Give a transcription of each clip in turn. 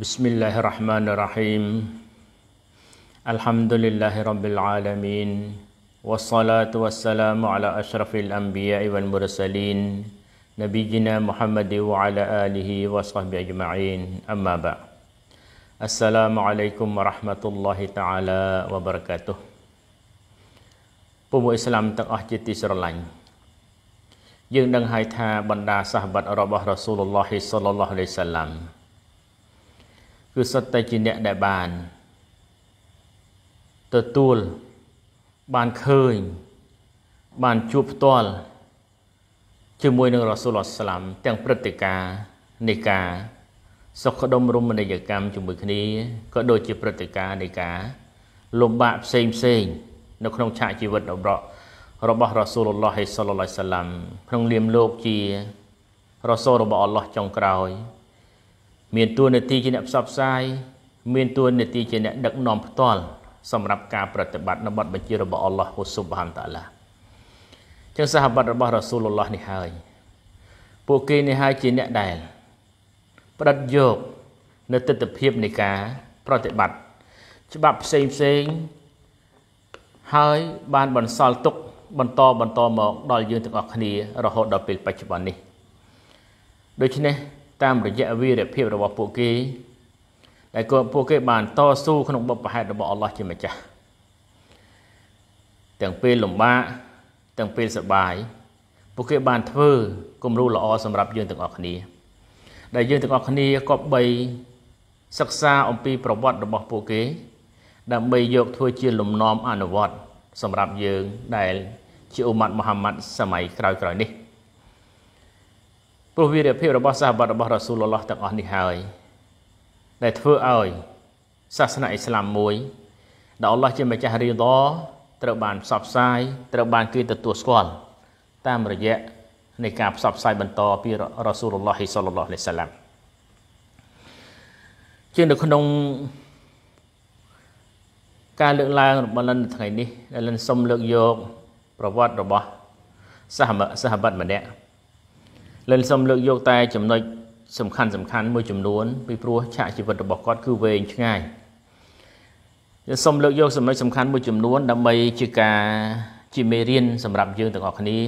بسم الله الرحمن الرحيم الحمد لله رب العالمين والصلاة والسلام على أشرف الأنبياء والمرسلين نبينا محمد وعلى آله وصحبه أجمعين أما بعد السلام عليكم ورحمة الله تعالى وبركاته ពួកឥស្លាមទាំងអស់ជាទីស្រឡាញ់យើងនឹងហៅថាបੰដាសាហាបៈរបស់រ៉ាស៊ូលឡោះសុលឡោះអាឡៃសាឡាំគឺសុទ្ធតែជាអ្នកដែលបានទទួលបានឃើញ បានជួបផ្ទាល់ជាមួយនឹងរ៉ាស៊ូលអស្លាមទាំងព្រឹត្តិការណ៍នៃការ សុខដុមរមណីយកម្មជាមួយគ្នាក៏ដូចជាព្រឹត្តិការណ៍នៃការលំបាកផ្សេងផ្សេង នៅក្នុងឆាកជីវិតរបស់របស់រ៉ាស៊ូលឡោះហេសឡឡៃសាឡាំក្នុងនាមលោកជារ៉ាស៊ូលរបស់អល់ឡោះចុងក្រោយមានតួនាទីជាអ្នកផ្សព្វផ្សាយមានតួនាទីជាអ្នកដឹកនាំផ្ទាល់សម្រាប់ការប្រតិបត្តិនៅបទបញ្ជារបស់អល់ឡោះស៊ុបហានតាឡាចឹងសាហបត្តិរបស់រ៉ាស៊ូលឡោះនេះហើយ ពួកគេនេះហើយជាអ្នកដែលផ្ដិតយកនៅទស្សនវិជ្ជានៃការ ប្រតិបត្តិច្បាប់ផ្សេងផ្សេងហើយបានបន្សល់ទុកបន្តបន្តមកដល់យើងទាំងអស់គ្នារហូតដល់ពេលបច្ចុប្បន្ននេះដូច្នេះតាមរយៈវីរភាពរបស់ពួកគេដែលពួកគេបានតស៊ូក្នុងបុព្វហេតុរបស់អល់ឡោះជាម្ចាស់ទាំងពេលលំបាកទាំងពេលសប្បាយពួកគេបានធ្វើគំរូល្អសម្រាប់យើងទាំងអស់គ្នាដែលយើងទាំងអស់គ្នាក៏បីសិក្សាអំពី ប្រវត្តិរបស់ពួកគេ ដើម្បីយកធ្វើជាលំនាំអនុវត្តសម្រាប់យើង ដែលជាអ៊ុម៉ាត់មូហាម៉ាត់សម័យក្រោយៗនេះព្រោះវីរភាពរបស់សាហបតរបស់រ៉ាស៊ូលឡោះទាំងអស់នេះហើយដែលធ្វើឲ្យសាសនាអ៊ីស្លាមមួយដែលអល់ឡោះជាម្ចាស់រីដត្រូវបានផ្សព្វផ្សាយត្រូវបានគេទទួលស្គាល់តាមរយៈនៃការផ្សព្វផ្សាយបន្តពីរ៉ាស៊ូលឡោះសលឡោះអាឡៃសាឡាមជានៅក្នុងការលើកឡើង របស់លិនថ្ងៃនេះលិនសុំលើកយក ប្រវត្តិរបស់សហសហបត្តិម្នាក់លិនសូមលើកយកតែចំណុចសំខាន់សំខាន់មួយចំនួនពីព្រោះឆាកជីវិតរបស់គាត់គឺវែងឆ្ងាយសូមលើកយកចំណុចសំខាន់មួយចំនួន ដើម្បីជាការជាមេរៀនសម្រាប់យើងទាំងអស់គ្នា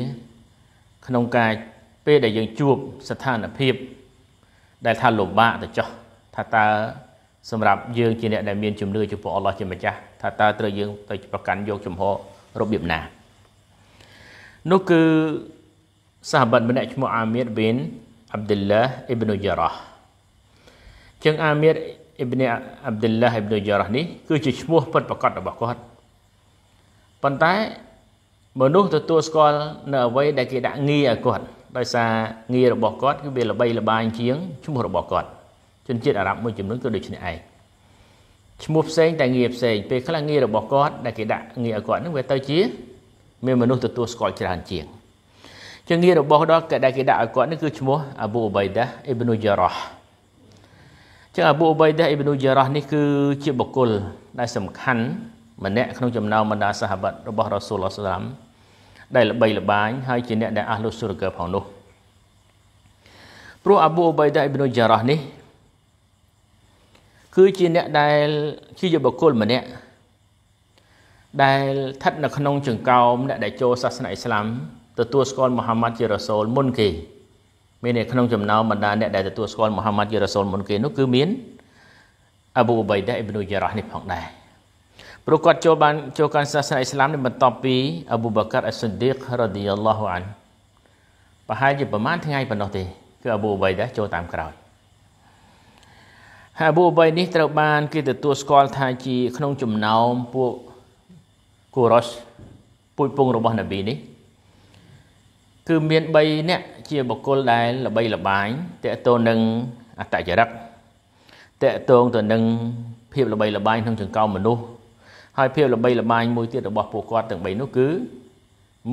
ក្នុងការពេលដែលយើងជួបស្ថានភាព ដែលថាលំបាកទៅចោះថាតើសម្រាប់យើងជាអ្នកដែលមានជំនឿចំពោះអល់ឡោះជាម្ចាស់ថាតើត្រូវយើងទៅប្រកាន់យកជំហររបៀបណានោះគឺសាហាបតម្នាក់ឈ្មោះអាមៀរប៊ីនអាប់ឌុលឡាអ៊ីប្នុយ៉ារ៉ាជាងអាមៀរអ៊ីប្នុអាប់ឌុលឡាអ៊ីប្នុយ៉ារ៉ានេះគឺជាឈ្មោះពិតប្រាកដរបស់គាត់ប៉ុន្តែមនុស្សទទួលស្គាល់នៅអ្វីដែលគេដាក់ងារឲ្យគាត់ដោយសារងាររបស់គាត់គឺវាល្បីល្បាញជាងឈ្មោះរបស់គាត់ជនជាតិអារ៉ាប់មួយចំនួនក៏ដូចគ្នាឯងឈ្មោះផ្សេងតែងារផ្សេងពេលខ្លះងាររបស់គាត់ដែលគេដាក់ងារឲ្យគាត់នឹងវាទៅជាមានមនុស្សទទួលស្គាល់ច្រើនជាងជាងាររបស់ដល់ដែលគេដាក់ឲ្យគាត់នេះគឺឈ្មោះអាប៊ូអបៃដាអ៊ីបនុយ៉ារ៉ាចឹងអាប៊ូអបៃដាអ៊ីបនុយ៉ារ៉ានេះគឺជាបុគ្គលដែលសំខាន់ ម្នាក់ក្នុងចំណោមបណ្ដាសាហាបៈរបស់រ៉ាស៊ូលឡោះសាឡាម ដែលល្បីល្បាញហើយ ជាអ្នកដែលអះលុសុរកើផងនោះព្រោះអាប៊ូអបៃដាអ៊ីបនុយ៉ារ៉ានេះគឺជាអ្នកដែលជាបុគ្គលម្នាក់ដែលស្ថិតនៅក្នុងចង្កោមអ្នក ដែលចូលសាសនាអ៊ីស្លាមទទួលស្គាល់មូហាម៉ាត់ជារ៉ាសូលមុនគេមាននៅក្នុងចំណោមបណ្ដាអ្នកដែលទទួលស្គាល់មូហាម៉ាត់ជារ៉ាសូលមុនគេនោះគឺមាន អប៊ូអ៊ុបៃដាអ៊ីប្នូយ៉ារ៉ានេះផងដែរព្រោះគាត់ចូលបានចូលកាន់សាសនាអ៊ីស្លាមនេះបន្ទាប់ពី អប៊ូបាកាត់អស៊ុនឌីករ៉ាឌីយ៉ាឡោះអានប្រហែលជាប្រហែលថ្ងៃប៉ុណ្ណោះទេ គឺអប៊ូអ៊ុបៃដាចូលតាមក្រោយហើយអប៊ូអ៊ុបៃនេះត្រូវបានគេទទួលស្គាល់ថាជា ក្នុងចំណោមពួកគូរ៉ុសពូជពងរបស់នប៊ីនេះគឺមាន3នាក់ជាបុគ្គលដែលល្បីល្បាញតកតងនឹងអតចរិតតកតងទៅនឹងភាពល្បីល្បាញក្នុងចង្កោមមនុស្សហើយភាពល្បីល្បាញមួយទៀតរបស់ពួកគាត់ទាំង3នោះគឺ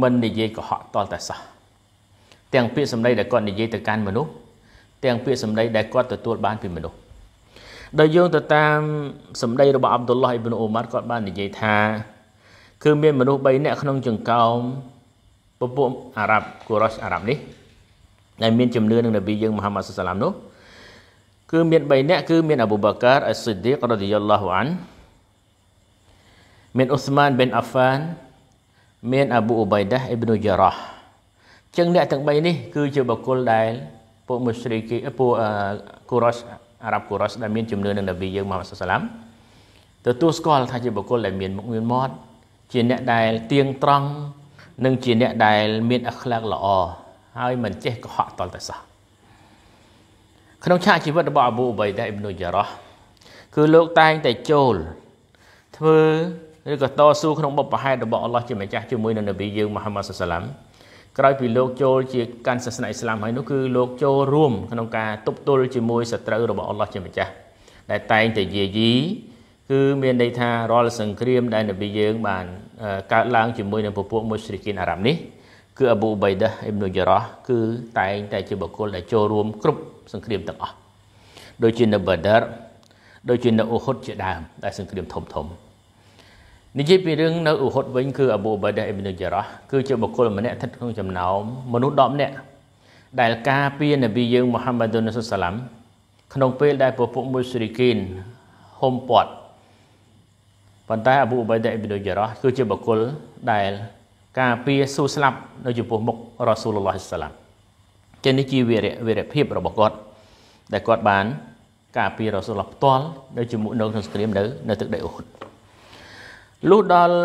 មិននិយាយកុហកតលតែសោះទាំង ពាក្យសម្ដីដែលគាត់និយាយទៅកាន់មនុស្សទាំងពាក្យសម្ដីដែលគាត់ទទួលបានពីមនុស្សដោយយោងទៅតាមសម្ដីរបស់អាប់ឌុលឡោះអ៊ីប្នូអូម៉ាត់គាត់បាននិយាយថា គឺមានមនុស្ស3នាក់ក្នុងចង្កោមពពួកអារ៉ាប់កូរ៉ាស់អារ៉ាប់នេះ ដែលមានជំនឿនឹងនប៊ីយើងមូហាម៉ាត់សាឡាមនោះ គឺមាន3នាក់គឺមានអប៊ូបាកាអ៊ីស្ស៊ីឌីករ៉ាឌីយ៉ាឡោះអានមានអ៊ូស្មានប៊ិនអាហ្វានមានអប៊ូអ៊ូបៃដាអ៊ីប្នូយ៉ារ៉ាចឹងអ្នកទាំង3នេះ គឺជាបុគ្គលដែលពួកមូស្រីគីពួកកូរ៉ាស់អារ៉ាប់កូរ៉ាស់ដែលមានជំនឿនឹងនប៊ីយើងមូហាម៉ាត់សាឡាមទទួលស្គាល់ថាជាបុគ្គលដែលមានមុខមានមាត់ជាអ្នកដែលទៀងត្រង់និងជាអ្នកដែលមានអក្លាកល្អហើយមិនចេះកុហកតលតែសោះក្នុងឆាកជីវិតរបស់អប៊ូអបីដាអ៊ីបនុយ៉ារ៉ោះគឺលោកតែងតែចូល ធ្វើឬក៏តស៊ូក្នុងបបផែនរបស់អល់ឡោះជាម្ចាស់ជាមួយនឹងនប៊ីយើងមូហាម៉ាត់សាឡាមក្រោយពីលោកចូលជាកាន់សាសនាអ៊ីស្លាមហើយនោះគឺលោកចូលរួមក្នុងការទប់ទល់ជាមួយសត្រូវរបស់អល់ឡោះជាម្ចាស់ដែលតែងតែយាយីគឺមានន័យថារាល់សង្គ្រាមដែលនប៊ីយើងបានកើតឡើងជាមួយនឹងពពួកមុស្រីគីនអារ៉ាប់នេះ គឺអប៊ូបៃដាអ៊ីបនុយរ៉ោះគឺតែងតែជាបុគ្គលដែលចូលរួមគ្រប់សង្គ្រាមទាំងអស់ដូចជានៅបាដាដូចជានៅអ៊ូហ៊ុតជាដើម ដែលសង្គ្រាមធំធំនិយាយពីរឿងនៅអ៊ូហ៊ុតវិញគឺអប៊ូបៃដាអ៊ីបនុយរ៉ោះគឺជាបុគ្គលម្នាក់ស្ថិតក្នុងចំណោមមនុស្ស10នាក់ដែលការពារនប៊ីយើងមូហាម៉ាឌុនសាឡាមក្នុងពេលដែលពពួកមុស្រីគីនហុំព័ទ្ធប៉ុន្តែអប៊ូបៃដិអ៊ីប៊ីនូជារ៉ោះគឺជាបុគ្គលដែលការពារស៊ូស្លាប់នៅចំពោះមុខរ៉ាស៊ូលឡោះសាឡាមចឹងនេះជាវីរៈវីរភាពរបស់គាត់ដែលគាត់បានការពាររ៉ាស៊ូលឡោះផ្ទាល់នៅជាមួយនៅក្នុងសង្គ្រាមនៅនៅទឹកដីអូហុតលុះដល់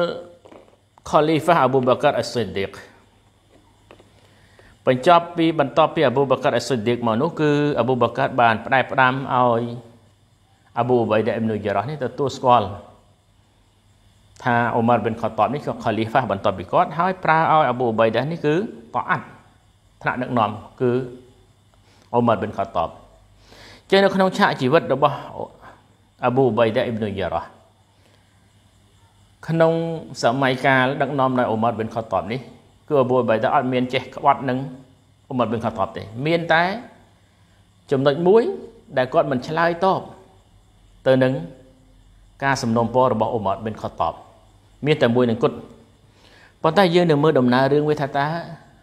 ខូលីហ្វាអប៊ូបាកាត់អសិនឌីកបញ្ចប់ពីបន្ទាប់ពីអប៊ូបាកាត់អសិនឌីកមកនោះគឺអប៊ូបាកាត់បានផ្ដែផ្ដាំឲ្យអប៊ូបៃដិអ៊ីប៊ីនូជារ៉ោះនេះទទួលស្គាល់ថាអ៊ូម៉ាត់ប៊ិនខតបនេះក៏ខាលីហ្វាបន្ទាប់ពីគាត់ ហើយប្រើឲ្យអប៊ូបៃដានេះគឺតអាត់ថ្នាក់ដឹកនាំគឺអ៊ូម៉ាត់ប៊ិនខតបចេះនៅក្នុង ឆាកជីវិតរបស់អប៊ូបៃដាអ៊ីបនុយ៉ារ៉ាក្នុង សម័យកាលដឹកនាំដោយអ៊ូម៉ាត់ប៊ិនខតបនេះ គឺអប៊ូបៃដាអត់មានចេះក្បត់នឹងអ៊ូម៉ាត់ប៊ិនខតបទេ មានតែចំណុចមួយ ដែលគាត់មិនឆ្លើយតបទៅនឹងការសំណូមពររបស់អ៊ុមអត់បិនខតបមានតែមួយនឹងគត់ប៉ុន្តែយើងនឹងមើលដំណើររឿងវាថាតើ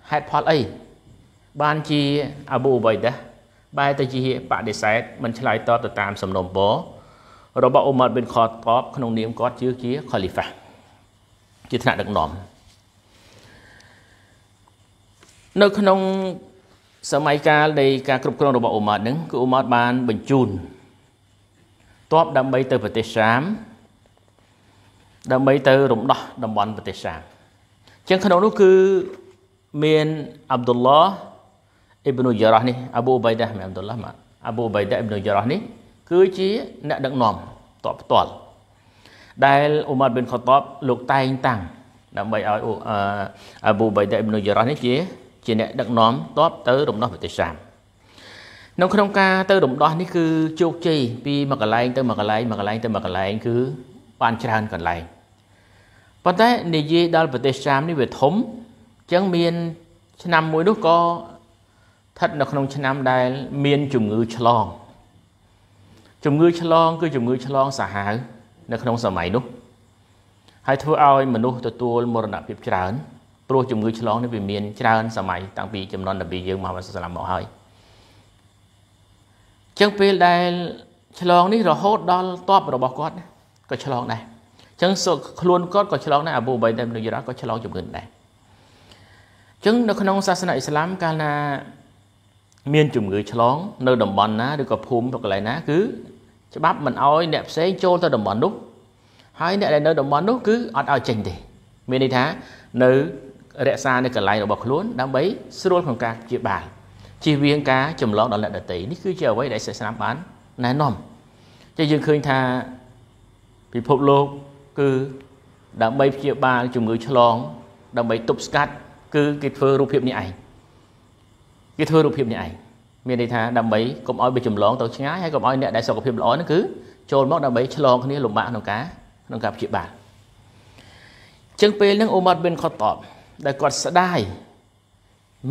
ហេតុផលអីបានជាអាប៊ូអ៊ុបៃដាបែរទៅជាបដិសេធមិនឆ្លើយតបទៅតាមសំណូមពររបស់អ៊ុមអត់បិនខតបក្នុងនាមគាត់ជឿជាខូលីហ្វាជាថ្នាក់ដឹកនាំនៅក្នុងសម័យកាលនៃការគ្រប់គ្រងរបស់អ៊ុម៉ាត់នឹងគឺអ៊ុម៉ាត់បានបញ្ជូនទ័ពដើម្បីទៅប្រទេសសាមដើម្បីទៅរំដោះតំបន់ប្រទេសសាមជាងក្នុងនោះគឺមានអាប់ឌុលឡាអ៊ីប្នូយ៉ារ៉ានេះអាប៊ូបៃដាមិនអាប់ឌុលឡាមកអាប៊ូបៃដាអ៊ីប្នូយ៉ារ៉ានេះគឺជា អ្នកដឹកនាំតបផ្ទាល់ដែលអ៊ូម៉ាត់ប៊ីនខតបលោកតែងតាំងដើម្បីឲ្យអាប៊ូបៃដាអ៊ីប្នូយ៉ារ៉ានេះជា ជាអ្នកដឹកនាំតបទៅរំដោះប្រទេសសាមនៅក្នុងការទៅរំដោះនេះគឺជោគជ័យពីមួយកន្លែងទៅមួយកន្លែងមួយកន្លែងទៅមួយកន្លែងគឺបានច្រើនកន្លែងប៉ុន្តែនិយាយដល់ប្រទេសចាមនេះវាធំអញ្ចឹងមានឆ្នាំមួយនោះក៏ស្ថិតនៅក្នុងឆ្នាំដែលមានជំងឺឆ្លងជំងឺឆ្លង គឺជំងឺឆ្លងសាហាវនៅក្នុង សម័យនោះហើយធ្វើឲ្យមនុស្សទទួល មរណភាពច្រើនព្រោះជំងឺឆ្លងនេះវាមានច្រើនសម័យតាំងពីចំនួននប៊ីយើងមហាសាឡាមមកហើយ។ចឹងពេលដែល ឆ្លងនេះរហូតដល់តបរបស់គាត់ក៏ឆ្លងដែរចឹងខ្លួនគាត់ក៏ឆ្លងដែរអាប៊ូបៃដែលមនុស្សយរ៉ាក៏ឆ្លងជំងឺដែរចឹងនៅក្នុងសាសនាអ៊ីស្លាមកាលណាមានជំងឺឆ្លងនៅតំបន់ណាឬក៏ភូមិឬកន្លែងណា គឺច្បាប់មិនអោយអ្នកផ្សេងចូលទៅតំបន់នោះហើយអ្នកដែលនៅតំបន់នោះគឺអត់អោយចេញទេ មានន័យថា នៅរក្សានៅកន្លែងរបស់ខ្លួនដើម្បីស្រួលក្នុងការព្យាបាលជៀសវាងការចម្លងដល់អ្នកដទៃនេះគឺជាអ្វីដែលសាសនាបានណែនាំតែយើងឃើញថាពិភពលោកគឺដើម្បីព្យាបាលជំងឺឆ្លង ដើម្បីទប់ស្កាត់ គឺគេធ្វើរូបភាពនេះឯងគេធ្វើរូបភាពនេះឯងមានន័យថាដើម្បីកុំឲ្យវាចម្លងទៅឆ្ងាយហើយកុំឲ្យអ្នកដែលសុខភាពល្អនោះគឺចូលមកដើម្បីឆ្លងគ្នាលំបាកក្នុងការក្នុងការព្យាបាលចឹងពេលហ្នឹងអូម៉ាត់ប៊ិនខតតបដែលគាត់ស្ដាយ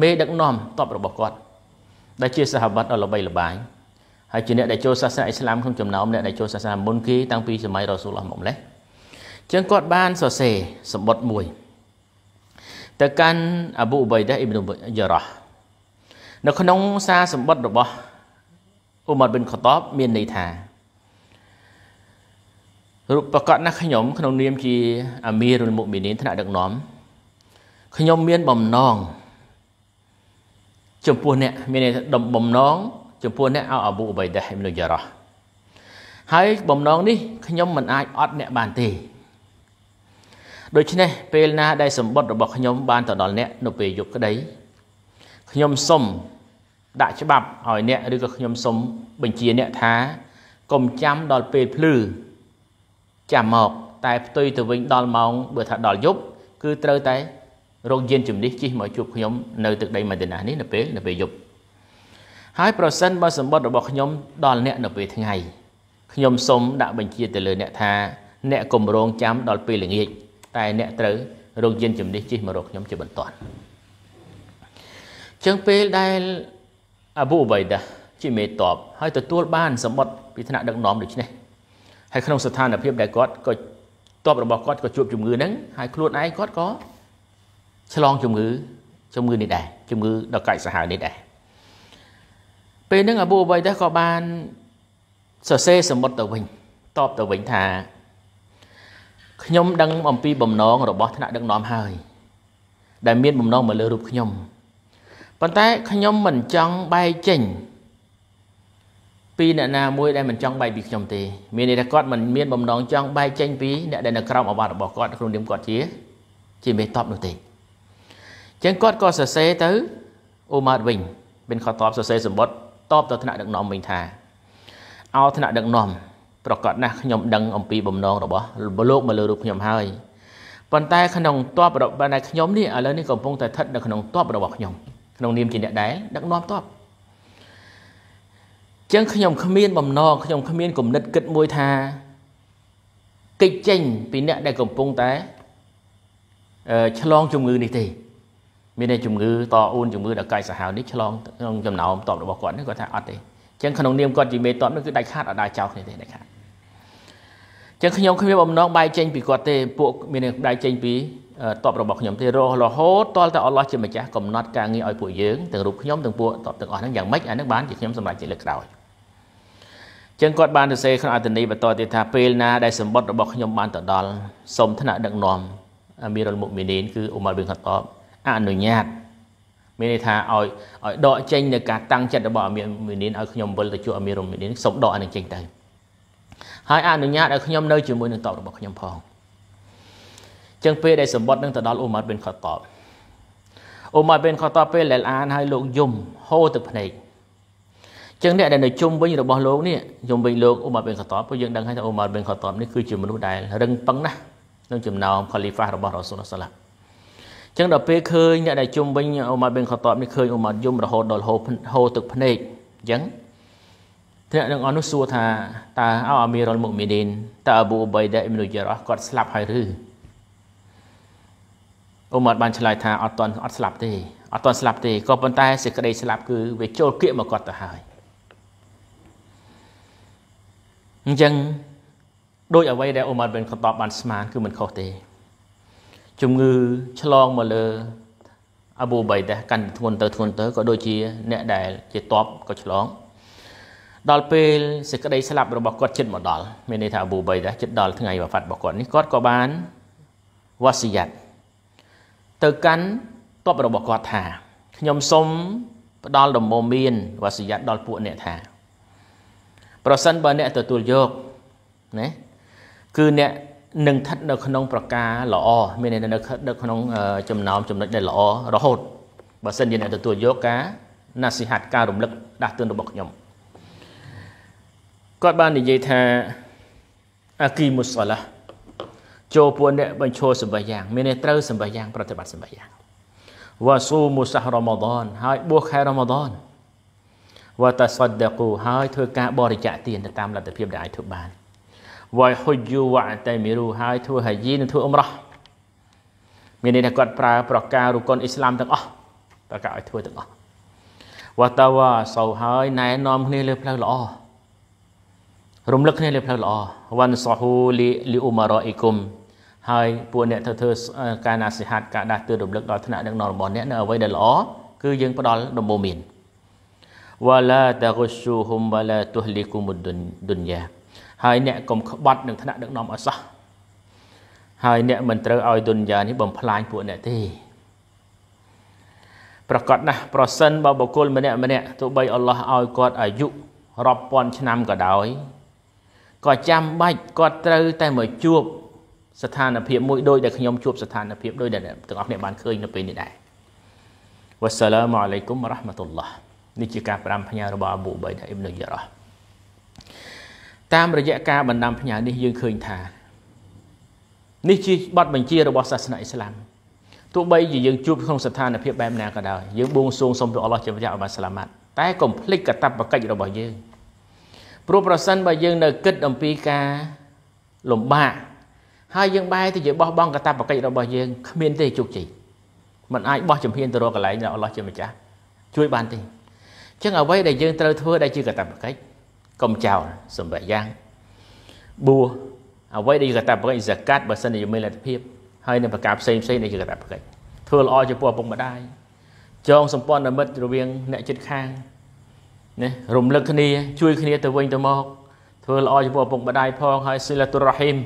មេដឹកនាំតបរបស់គាត់ដែលជាសហបាត់ដ៏ល្បីល្បាញហើយជាអ្នកដែលចូលសាសនាអ៊ីស្លាមក្នុងចំណោមអ្នកដែលចូលសាសនាមុនគេតាំងពីសម័យរ៉ូស៊ូលអស់មកម្លេះចឹងគាត់បានសរសេរសម្បត្តិមួយ ទៅកាន់អប៊ូបៃដាអ៊ីប៊ីនយ៉ារ៉ានៅក្នុងសារសម្បត្តិរបស់អ៊ុមាត់ប៊ីនខតបមានន័យថារូបប្រកាសណាស់ខ្ញុំ ក្នុងនាមជាអាមីរុលមុមីនីនថ្នាក់ដឹកនាំខ្ញុំមានបំណងចំពោះអ្នកមានដំបំណងចំពោះអ្នកអោអាប៊ូអបៃដេះមនុយារ៉ោះហើយបំណងនេះខ្ញុំមិនអាចអត់អ្នកបានទេដូច្នេះពេលណា ដែលសម្បត្តិរបស់ខ្ញុំបានទៅដល់អ្នក នៅពេលយប់ក្តីខ្ញុំសុំដាក់ច្បាប់ឲ្យអ្នកឬក៏ខ្ញុំសុំបញ្ជាអ្នកថា កុំចាំដល់ពេលភ្លឺចាំមកតែផ្ទុយទៅវិញដល់ម៉ោងបើថាដល់យប់គឺត្រូវតែរោគយានជំនិះជិះមកជួបខ្ញុំ នៅទឹកដីម៉ាឌីណានេះនៅពេលនៅពេលយប់ហើយប្រសិនបើសម្បត្តិរបស់ខ្ញុំដល់អ្នកនៅពេលថ្ងៃខ្ញុំសូមដាក់បញ្ជាទៅលើអ្នក ថាអ្នកកុំរងចាំដល់ពេលល្ងាចតែអ្នកត្រូវរោគយានជំនិះជិះមករកខ្ញុំជាបន្ទាន់ចឹងពេលដែលអាប៊ូបៃដាជាមេតបហើយទទួល បានសម្បត្តិពីថ្នាក់ដឹកនាំដូចនេះហើយក្នុងស្ថានភាពដែលគាត់ក៏តបរបស់គាត់ក៏ជួបជំងឺហ្នឹងហើយខ្លួនឯងគាត់ក៏ឆ្លងជំងឺជំងឺនេះដែរជំងឺដកាច់សាហាវនេះដែរពេលហ្នឹងអប៊ូអបីដែរក៏បានសរសេរសមុទ្រទៅវិញតបទៅវិញថាខ្ញុំដឹងអំពី បំណងរបស់ថ្នាក់ដឹកនាំហើយ ដែលមានបំណងមកលើរូបខ្ញុំប៉ុន្តែខ្ញុំមិនចង់បែកចេញពីអ្នកណាមួយដែលមិនចង់បែកពីខ្ញុំទេមានន័យថាគាត់មិនមានបំណងចង់បែកចេញពីអ្នកដែលនៅក្រោមអាវ៉ាត់របស់គាត់ក្នុងនាមគាត់ជា ជាមេតបនោះទេចឹងគាត់ក៏សរសេរទៅអូម៉ាតវិញបិនខតបសរសេរសម្បត្តិតបទៅថ្នាក់ដឹកនាំវិញថាអោថ្នាក់ដឹកនាំប្រកាសណាស់ខ្ញុំ ដឹងអំពីបំណងរបស់លោកមកលើរូបខ្ញុំហើយប៉ុន្តែក្នុងតបរបស់តែខ្ញុំនេះឥឡូវនេះកំពុងតែស្ថិតនៅក្នុងតបរបស់ខ្ញុំក្នុងនាមជាអ្នកដែលដឹកនាំតបចឹងខ្ញុំគ្មានបំណងខ្ញុំគ្មានគំនិតគិតមួយថាកិច្ចចេញពីអ្នកដែលកំពុងតែឆ្លង ជំងឺនេះទេមានតែជំងឺតអ៊ូនជំងឺដកាយសាហាវនេះឆ្លងក្នុងចំណោមតបរបស់គាត់នេះគាត់ថាអត់ទេអញ្ចឹងក្នុងនាមគាត់ជាមេតបនេះគឺដាច់ខាតអត់ដាច់ចោលគ្នាទេដាច់ខាតអញ្ចឹងខ្ញុំគ្មានបំណងបែកចេញ ពីគាត់ទេ ពួក មានបែកចេញ ពីតបរបស់ខ្ញុំទេរហូតតលតែអល់ឡោះជាម្ចាស់កំណត់ការងារឲ្យពួកយើងទាំងរូបខ្ញុំទាំងពួកតបទាំងអស់ហ្នឹងយ៉ាងម៉េចអានឹងបានជាខ្ញុំសម្រេចជាលើកក្រោយចឹងគាត់បានទៅសេក្នុងអត្តនីបន្តទៀតថាពេលណាដែលសម្បត្តិរបស់ខ្ញុំបានទៅដល់សូមថ្នាក់ដឹកនាំអាមីរលមុកមីនីនគឺអ៊ុមាត់ប៊ីនខាត់តបអនុញ្ញាតមានន័យថាឲ្យឲ្យដកចេញនៅការតាំងចិត្តរបស់អាមានមីនីនឲ្យខ្ញុំវិលទៅជួបអាមានរមីនីនសូមដកអានឹងចេញទៅហើយអនុញ្ញាតឲ្យខ្ញុំ នៅ ជាមួយនឹងតបរបស់ខ្ញុំផងចឹងពេលដែលសម្បត្តិនឹងទៅដល់អ៊ូម៉ាត់បិនខតបអ៊ូម៉ាត់បិនខតបពេលលែលអានឲ្យលោកយំហូរទឹកភ្នែកចឹងអ្នកដែលនៅជុំវិញរបស់លោកនេះជុំវិញលោកអ៊ូម៉ាត់បិនខតបពួកយើងដឹងហើយថាអ៊ូម៉ាត់បិនខតបនេះគឺជាមនុស្សដែលរឹងប៉ឹងណាស់នឹងចំណោមខលីហ្វារបស់រ៉ូស៊ូលសាឡាចឹងដល់ពេលឃើញអ្នកដែលជុំវិញអ៊ុម៉ាត់បិនខតបនេះឃើញអ៊ុម៉ាត់យំរហូតដល់ហូរហូរទឹកភ្នែកអញ្ចឹងថ្នាក់នឹងអនុសួរថាតើអោអាមីរ៉ុលមុកមីនីនតើអប៊ូអ៊ុបៃដាអ៊ីមនូយ៉ារ៉ាគាត់ស្លាប់ហើយឬអ៊ុម៉ាត់បានឆ្លើយថាអត់តន់អត់ស្លាប់ទេអត់តន់ស្លាប់ទេក៏ប៉ុន្តែសេចក្តីស្លាប់គឺវាចូលគៀកមកគាត់ទៅហើយអញ្ចឹងដោយអ្វីដែលអ៊ុម៉ាត់បិនខតបបានស្មានគឺមិនខុសទេជំងឺឆ្លងមកលើអប៊ូបៃដាកាន់ធ្ងន់ទៅធ្ងន់ទៅក៏ដូចជាអ្នកដែលជាតបក៏ឆ្លងដល់ពេលសេចក្តីស្លាប់របស់គាត់ចិត្តមកដល់មានន័យថាអប៊ូបៃដាចិត្តដល់ថ្ងៃវ៉ាហ្វាត់របស់គាត់នេះគាត់ក៏បានវ៉ាស៊ីយ៉ាត់ទៅកាន់តបរបស់គាត់ថាខ្ញុំសូមផ្ដល់ដំណមមានវ៉ាស៊ីយ៉ាត់ដល់ពួកអ្នកថា ប្រសិនបើអ្នកទទួលយកណាគឺអ្នកនឹងស្ថិតនៅក្នុង ប្រការល្អមាននៅនៅក្នុងចំណោមចំណុចដែលល្អរហូតបើសិនជាអ្នកទទួលយកការ ណាសិហាត់ការរំលឹកដាស់តឿនរបស់ខ្ញុំគាត់បាននិយាយថាអាគីមុសឡាចូលពួកអ្នកបញ្ឈរសម្បាយ៉ាង មានន័យត្រូវសម្បាយ៉ាង ប្រតិបត្តិសម្បាយ៉ាងវ៉ាស៊ូមុសារ៉ាម៉ាដនហើយបួសខែរ៉ាម៉ាដនវ៉ាតាសដកូហើយធ្វើការបរិច្ចាគទានទៅតាមលទ្ធភាពដែលអាចធ្វើបានវ៉ៃហុយូវ៉ាតៃមីរូហើយធ្វើហាជីនិងធ្វើអ៊ុំរ៉ោះមានន័យថាគាត់ប្រើប្រការរុកុនអ៊ីស្លាមទាំងអស់ប្រកាសឲ្យធ្វើទាំងអស់វតាវ៉ាសោហើយណែនាំគ្នាលើផ្លូវល្អរំលឹកគ្នាលើផ្លូវល្អវ៉ាន់សូហ៊ូលីលីអ៊ូម៉ារ៉អ៊ីគុំហើយពួកអ្នកត្រូវធ្វើការណាសិហាត់ការដាស់តឿនរំលឹកដល់ថ្នាក់ដឹកនាំរបស់អ្នកនៅអ្វីដែលល្អគឺយើងផ្ដល់ដំបូន្មានវ៉ាឡាតាហ្គូស៊ូហ៊ុំវ៉ាឡាទុហ្លីគុមុដឌុនយ៉ាហើយអ្នកកុំក្បត់នឹងឋានៈដឹកនាំអសោះហើយអ្នកមិនត្រូវឲ្យទុនយ៉ានេះបំផ្លាញពួកអ្នកទេប្រកាសណាស់ប្រសិនបើបុគ្គលម្នាក់ម្នាក់ទោះបីអល់ឡោះឲ្យគាត់អាយុរាប់ពាន់ឆ្នាំក៏ដោយក៏ចាំបាច់គាត់ត្រូវតែមកជួបស្ថានភាពមួយដូចដែលខ្ញុំជួប ស្ថានភាពដូចដែលទាំងអស់គ្នាបានឃើញនៅពេលនេះដែរវ៉ាសឡាមអាឡៃគុំរ៉ាហ្មាតុលឡោះនេះជាការប្រាំផ្ញើរបស់អប៊ូបៃដាអ៊ីបនុយរ៉ាតាមរយៈការបណ្ដាំផ្ញើនេះយើងឃើញថានេះជាបទបញ្ជារបស់សាសនាអ៊ីស្លាមទោះបីជាយើងជួបក្នុងស្ថានភាពបែបណាក៏ដោយយើងបួងសួងសូមព្រះអល់ឡោះជាព្រះឲ្យបានសាឡាម៉ាត់តែកុំភ្លេចកាតព្វកិច្ចរបស់យើងព្រោះប្រសិនបើយើងនៅគិតអំពីការលំបាកហើយយើងបែរទៅជាបោះបង់កាតព្វកិច្ចរបស់យើងគ្មានទេជោគជ័យมันអាចបោះចំហ៊ានទៅរកកន្លែងដែលអល់ឡោះជាម្ចាស់ជួយបានទេអញ្ចឹងអ្វីដែលយើងត្រូវធ្វើដែលជាកាតព្វកិច្ចកុំចោលសម្បិយ៉ាងបួអ្វីដែលយើងកតាបកិច្ចសកាត់បើសិនជាយើងមានលទ្ធភាព ហើយនឹងប្រការផ្សេងផ្សេងដែលយើងកតាបកិច្ចធ្វើល្អចំពោះឪពុកម្ដាយចងសម្ព័ន្ធមិត្តរវាងអ្នកជិតខាងណារំលឹកគ្នាជួយ គ្នាទៅវិញទៅមកធ្វើល្អចំពោះឪពុកម្ដាយផង ហើយសិលតុរ៉ហ៊ីម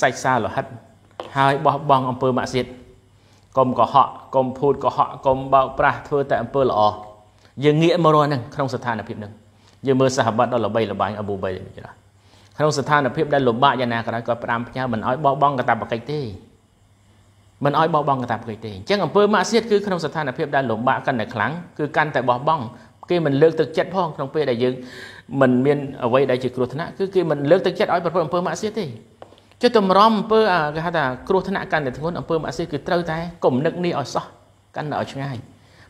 សាច់សាលហិតហើយបោះបង់អំពើមាក់សៀតកុំកុហកកុំភូតកុហកកុំបោកប្រាស់ធ្វើតែអំពើល្អយើងងាកមករស់នឹងក្នុងស្ថានភាពនឹងយើងមើលសាហាបៈដ៏ល្បីល្បាញអប៊ូបៃរ៉ាក្នុងស្ថានភាពដែលលំបាកយ៉ាងណាក៏ដោយគាត់ប្រាំផ្ញើមិនឲ្យបោះបង់កតាបកិច្ចទេមិនឲ្យបោះបង់កតាបកិច្ចទេអញ្ចឹងអំពើមាក់សៀតគឺក្នុងស្ថានភាពដែលលំបាកកាន់តែខ្លាំងគឺកាន់តែបោះបង់គេមិនលើកទឹកចិត្តផងក្នុងពេលដែលយើងមិនមានអ្វីដែលជាគ្រោះថ្នាក់គឺគេមិនលើកទឹកចិត្តឲ្យប្រព្រឹត្តអំពើមាក់សៀតទេចុះតម្រាំអំពើគេហៅថាគ្រោះថ្នាក់កាន់តែធ្ងន់អំពើមាក់សៀតគឺត្រូវតែកុំនឹកនេះឲ្យសោះកាន់តែឲ្យឆ្ងាយ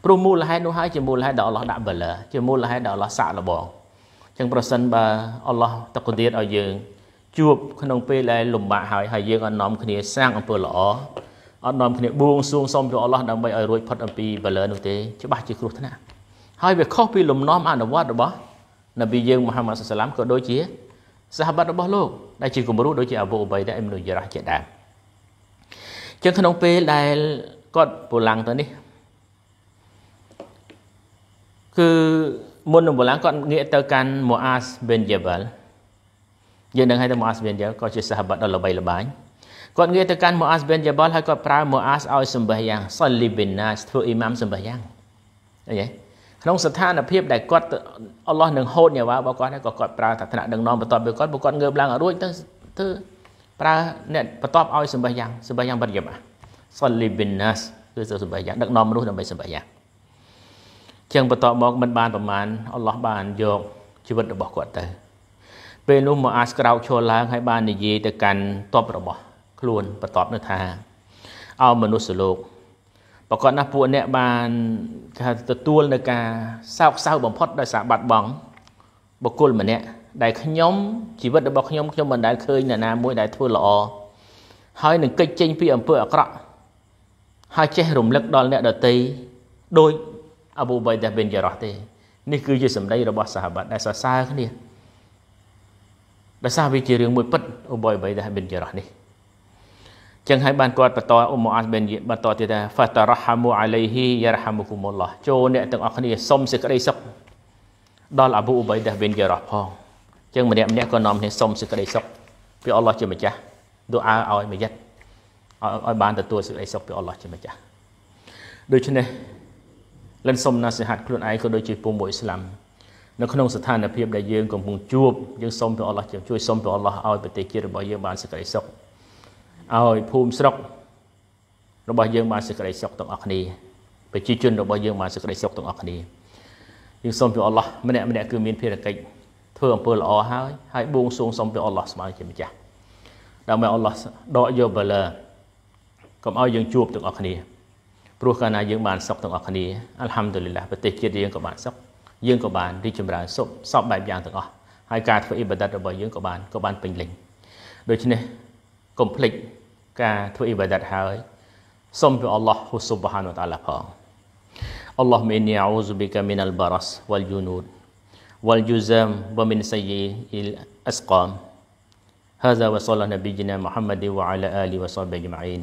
ព្រោះមូលហេតុនោះហើយជាមូលហេតុដែលអល់ឡោះដាក់បលាជាមូលហេតុដែលអល់ឡោះសាក់លបងចឹងប្រសិនបើអល់ឡោះតកូឌីតឲ្យយើងជួបក្នុងពេលដែលលំបាកហើយហើយយើងអត់នាំគ្នាសាងអំពើល្អអត់នាំគ្នាបួងសួងសុំព្រះអល់ឡោះដើម្បីឲ្យរួចផុតអំពីបលឺនោះទេច្បាស់ជាគ្រោះថ្នាក់ហើយវាខុសពីលំនាំអនុវត្តរបស់នប៊ីយើងមូហាម៉ាត់សាឡាមក៏ដូចជាសាហាបាត់របស់លោកដែលជាគំរូដូចជាអាប៊ូអ៊ុបៃដាអ៊ីមនុយរ៉ាជាដើមចឹងក្នុងពេលដែលគាត់ពូឡាំងទៅនេះគឺមុននឹងបុរាណគាត់ងាកទៅកាន់ Muaz bin Jabal យើងនឹងហៅថា Muaz bin Jabal គាត់ជាសាហាបៈដ៏ល្បីល្បាញគាត់ងាកទៅកាន់ Muaz bin Jabal ហើយគាត់ប្រើ Muaz ឲ្យសម្បះយ៉ាង Salli bin Nas ធ្វើអ៊ីម៉ាមសម្បះយ៉ាងអីហ៎ក្នុងស្ថានភាពដែលគាត់អល់ឡោះនឹងហូតញាវ៉ារបស់គាត់ហ្នឹងក៏គាត់ប្រើថាថ្នាក់ដឹកនាំបន្ទាប់ពីគាត់ពួកគាត់ងើបឡើងរួចទៅទៅប្រើអ្នកបន្ទាប់ឲ្យសម្បះយ៉ាងសម្បះយ៉ាងបរិយាបសលីប៊ីណាសគឺសម្បះយ៉ាងដឹកនាំមនុស្សដើម្បីសម្បះយ៉ាងចឹងបន្តមកមិនបានប្រមាណអល់ឡោះបានយកជីវិតរបស់គាត់ទៅពេលនោះមកអាសក្រោកឈរឡើងហើយបាននិយាយទៅកាន់តបរបស់ខ្លួនបន្ទាប់នោះថាអោមនុស្សលោកប្រកបណាស់ពួកអ្នកបានថាទទួលនៅការសោកសៅបំផុតដោយសារបាត់បង់បុគ្គលម្នាក់ដែលខ្ញុំជីវិតរបស់ខ្ញុំ ខ្ញុំមិនដែលឃើញនរណាមួយដែលធ្វើល្អហើយនឹងកិច្ចចេញពីអំពើអាក្រក់ហើយចេះរំលឹកដល់អ្នកដទៃដោយអប៊ូបៃដាប៊ីនយ៉ារ៉ោះទេនេះគឺជាសម្ដីរបស់សាហាបាត់ដែលសរសើរគ្នាដោយសារវាជារឿងមួយពិតអ៊ូប៊ូបៃដាប៊ីនយ៉ារ៉ោះនេះចឹងហើយបានគាត់បន្តអ៊ុមអាសប៊ីនបន្តទៀតថាហ្វាតារ៉ហាមូអាឡៃហ៊ីយ៉ារ៉ហាមុគុមុលឡោះចូលអ្នកទាំងអស់គ្នាសុំសេចក្តីសុខដល់អប៊ូបៃដាប៊ីនយ៉ារ៉ោះផងចឹងម្នាក់ម្នាក់ក៏នាំគ្នាសុំសេចក្តីសុខពីអល់ឡោះជាម្ចាស់ទូអាឲ្យមួយយិតឲ្យបានទទួលសេចក្តីសុខពីអល់ឡោះជាម្ចាស់ដូច្នេះលិនសុំណាសិហាត់ខ្លួនឯងក៏ដូចជាពុំមួយអ៊ីស្លាមនៅក្នុងស្ថានភាពដែលយើងកំពុងជួបយើងសូមព្រះអល់ឡោះជួយសូមព្រះអល់ឡោះឲ្យប្រទេសជាតិរបស់យើងបានសេចក្តីសុខឲ្យភូមិស្រុករបស់យើងបានសេចក្តីសុខទាំងអស់គ្នាប្រជាជនរបស់យើងបានសេចក្តីសុខទាំងអស់គ្នាយើងសូមព្រះអល់ឡោះម្នាក់ម្នាក់គឺមានភារកិច្ចធ្វើអំពើល្អហើយហើយបួងសួងសូមព្រះអល់ឡោះស្មើជាម្ចាស់ដើម្បីអល់ឡោះដកយកបលាកុំឲ្យយើងជួបទាំងអស់គ្នាព្រោះកាលណាយើងបានសុខទាំងអស់គ្នាអัลហាំឌុលីឡាប្រទេសជាតិយើងក៏បានសុខយើងក៏បានរីកចម្រើនសុខសពបែបយ៉ាងទាំងអស់ហើយការធ្វើអ៊ីបាដាតរបស់យើងក៏បានក៏បានពេញលេញដូច្នេះកុំភ្លេចការធ្វើអ៊ីបាដាតហើយសូមព្រះអល់ឡោះហ៊ូស៊ុបហានវតាឡាផងអល់ឡោះមីនីអ៊ូស៊ូប៊ីកាមីនអលបារ៉ាសវលយូនូដ والجزام ومن سيء الأسقام هذا وصلى نبينا محمد وعلى آله وصحبه أجمعين